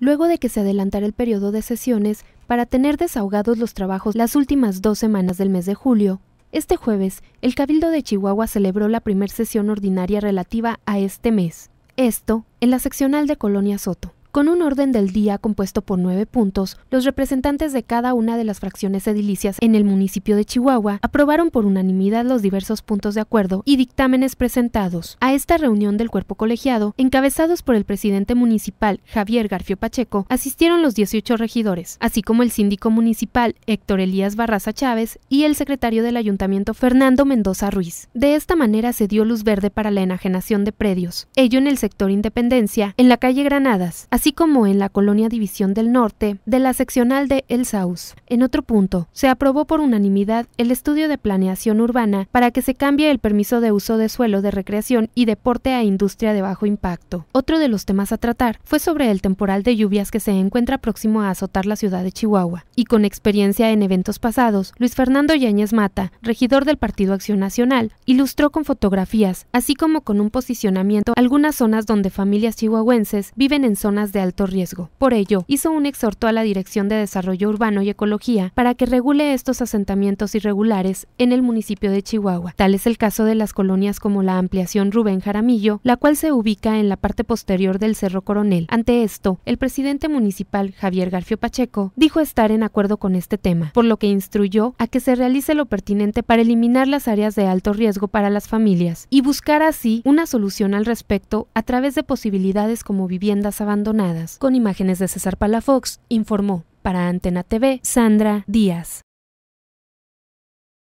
luego de que se adelantara el periodo de sesiones para tener desahogados los trabajos las últimas dos semanas del mes de julio. Este jueves, el Cabildo de Chihuahua celebró la primera sesión ordinaria relativa a este mes. Esto en la seccional de Colonia Soto. Con un orden del día compuesto por nueve puntos, los representantes de cada una de las fracciones edilicias en el municipio de Chihuahua aprobaron por unanimidad los diversos puntos de acuerdo y dictámenes presentados. A esta reunión del cuerpo colegiado, encabezados por el presidente municipal Javier Garfio Pacheco, asistieron los 18 regidores, así como el síndico municipal Héctor Elías Barraza Chávez y el secretario del ayuntamiento Fernando Mendoza Ruiz. De esta manera se dio luz verde para la enajenación de predios, ello en el sector Independencia, en la calle Granadas, así como en la colonia División del Norte de la seccional de El Saus. En otro punto, se aprobó por unanimidad el estudio de planeación urbana para que se cambie el permiso de uso de suelo de recreación y deporte a industria de bajo impacto. Otro de los temas a tratar fue sobre el temporal de lluvias que se encuentra próximo a azotar la ciudad de Chihuahua. Y con experiencia en eventos pasados, Luis Fernando Yáñez Mata, regidor del Partido Acción Nacional, ilustró con fotografías, así como con un posicionamiento algunas zonas donde familias chihuahuenses viven en zonas de alto riesgo. Por ello, hizo un exhorto a la Dirección de Desarrollo Urbano y Ecología para que regule estos asentamientos irregulares en el municipio de Chihuahua. Tal es el caso de las colonias como la ampliación Rubén Jaramillo, la cual se ubica en la parte posterior del Cerro Coronel. Ante esto, el presidente municipal Javier Garfio Pacheco dijo estar en acuerdo con este tema, por lo que instruyó a que se realice lo pertinente para eliminar las áreas de alto riesgo para las familias y buscar así una solución al respecto a través de posibilidades como viviendas abandonadas con imágenes de César Palafox, informó para Antena TV Sandra Díaz.